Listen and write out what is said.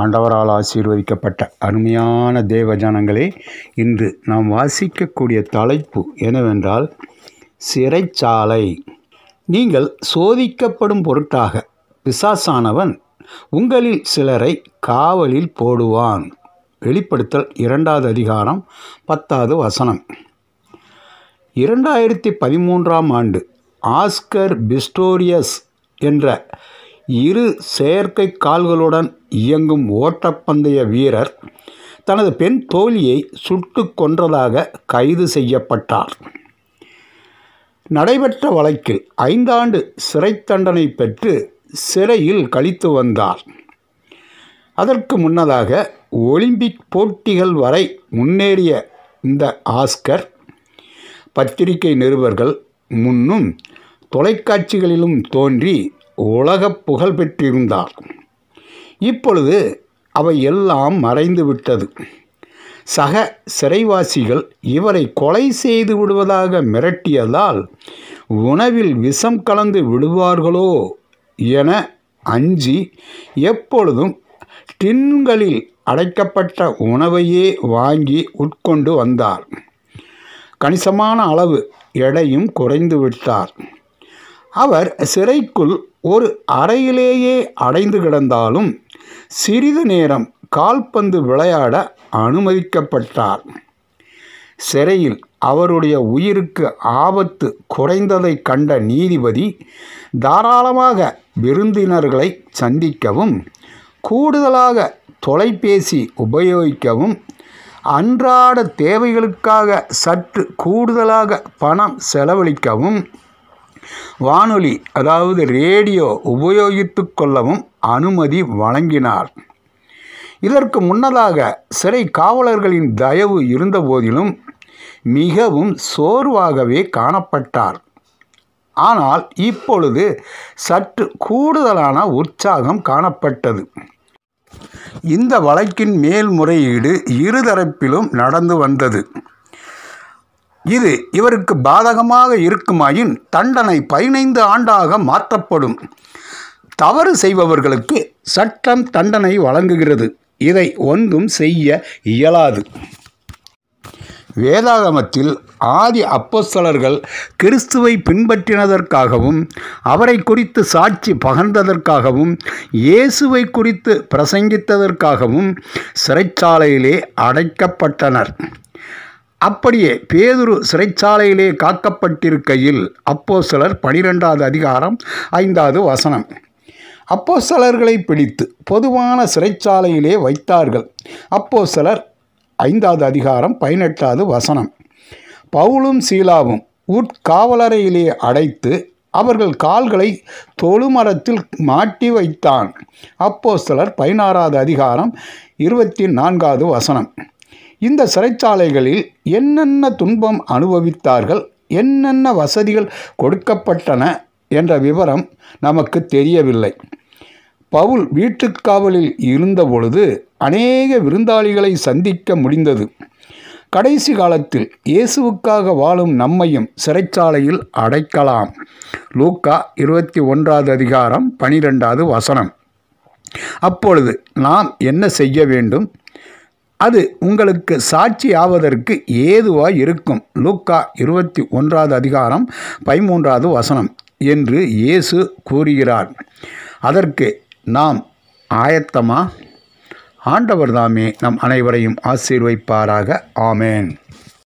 ஆண்டவரால் ஆசீர்வதிக்கப்பட்ட அருமையான தேவஜனங்களே இன்று நாம் வாசிக்கக்கூடிய தலைப்பு என்னவென்றால் சிறைச்சாலை நீங்கள் சோதிக்கப்படும் பொருட்டாக பிசாசானவன் உங்களில் சிலரை காவலில் போடுவான் வெளிப்படுத்தல் இரண்டாவது அதிகாரம் பத்தாவது வசனம் இரண்டாயிரத்தி பதிமூன்றாம் ஆண்டு ஆஸ்கர் பிஸ்டோரியஸ் என்ற இரு செயற்கை கால்களுடன் இயங்கும் ஓட்டப்பந்தய வீரர் தனது பெண் தோழியை சுட்டு கொன்றதாக கைது செய்யப்பட்டார் நடைபெற்ற வழக்கில் ஐந்தாண்டு சிறை தண்டனை பெற்று சிறையில் கழித்து வந்தார் அதற்கு முன்னதாக ஒலிம்பிக் போட்டிகள் வரை முன்னேறிய இந்த ஆஸ்கர் பத்திரிகை நிருபர்கள் முன்னும் தொலைக்காட்சிகளிலும் தோன்றி உலக புகழ் பெற்றிருந்தார் இப்பொழுது அவை எல்லாம் மறைந்து விட்டது சக சிறைவாசிகள் இவரை கொலை செய்து விடுவதாக மிரட்டியதால் உணவில் விஷம் கலந்து விடுவார்களோ என அஞ்சி எப்பொழுதும் டின்களில் அடைக்கப்பட்ட உணவையே வாங்கி உட்கொண்டு வந்தார் கணிசமான அளவு எடையும் குறைந்து விட்டார் அவர் சிறைக்குள் ஒரு அறையிலேயே அடைந்து கிடந்தாலும் சிறிது நேரம் கால்பந்து விளையாட அனுமதிக்கப்பட்டார் சிறையில் அவருடைய உயிருக்கு ஆபத்து குறைந்ததை கண்ட நீதிபதி தாராளமாக விருந்தினர்களை சந்திக்கவும் கூடுதலாக தொலைபேசி உபயோகிக்கவும் அன்றாட தேவைகளுக்காக சற்று கூடுதலாக பணம் செலவழிக்கவும் வானொலி அதாவது ரேடியோ உபயோகித்து கொள்ளவும் அனுமதி வழங்கினார் இதற்கு முன்னதாக சிறை காவலர்களின் தயவு இருந்தபோதிலும் மிகவும் சோர்வாகவே காணப்பட்டார் ஆனால் இப்பொழுது சற்று கூடுதலான உற்சாகம் காணப்பட்டது இந்த வழக்கின் மேல்முறையீடு இருதரப்பிலும் நடந்து வந்தது இது இவருக்கு பாதகமாக இருக்குமாயின் தண்டனை பதினைந்து ஆண்டாக மாற்றப்படும் தவறு செய்பவர்களுக்கு சட்டம் தண்டனை வழங்குகிறது இதை ஒன்றும் செய்ய இயலாது வேதாகமத்தில் ஆதி அப்போஸ்தலர்கள் கிறிஸ்துவை பின்பற்றினதற்காகவும் அவரை குறித்து சாட்சி பகர்ந்ததற்காகவும் இயேசுவை குறித்து பிரசங்கித்ததற்காகவும் சிறைச்சாலையிலே அடைக்கப்பட்டனர் அப்படியே பேதுரு சிறைச்சாலையிலே காக்கப்பட்டிருக்கையில் அப்போ சிலர் பனிரெண்டாவது அதிகாரம் ஐந்தாவது வசனம் அப்போ சிலர்களை பிடித்து பொதுவான சிறைச்சாலையிலே வைத்தார்கள் அப்போ சிலர் ஐந்தாவது அதிகாரம் பதினெட்டாவது வசனம் பவுலும் சீலாவும் உட்காவலரையிலே அடைத்து அவர்கள் கால்களை தொழுமரத்தில் மாட்டி வைத்தான் அப்போ சிலர் பதினாறாவது அதிகாரம் இருபத்தி நான்காவது வசனம் இந்த சிறைச்சாலைகளில் என்னென்ன துன்பம் அனுபவித்தார்கள் என்னென்ன வசதிகள் கொடுக்கப்பட்டன என்ற விவரம் நமக்கு தெரியவில்லை பவுல் வீட்டுக்காவலில் இருந்தபொழுது அநேக விருந்தாளிகளை சந்திக்க முடிந்தது கடைசி காலத்தில் இயேசுவுக்காக வாழும் நம்மையும் சிறைச்சாலையில் அடைக்கலாம் லூக்கா இருபத்தி ஒன்றாவது அதிகாரம் பனிரெண்டாவது வசனம் அப்பொழுது நாம் என்ன செய்ய வேண்டும் அது உங்களுக்கு சாட்சி ஆவதற்கு ஏதுவாக இருக்கும் லூக்கா இருபத்தி ஒன்றாவது அதிகாரம் பதிமூன்றாவது வசனம் என்று இயேசு கூறுகிறார் அதற்கு நாம் ஆயத்தமா ஆண்டவர்தாமே நம் அனைவரையும் ஆசீர்வைப்பாராக ஆமேன்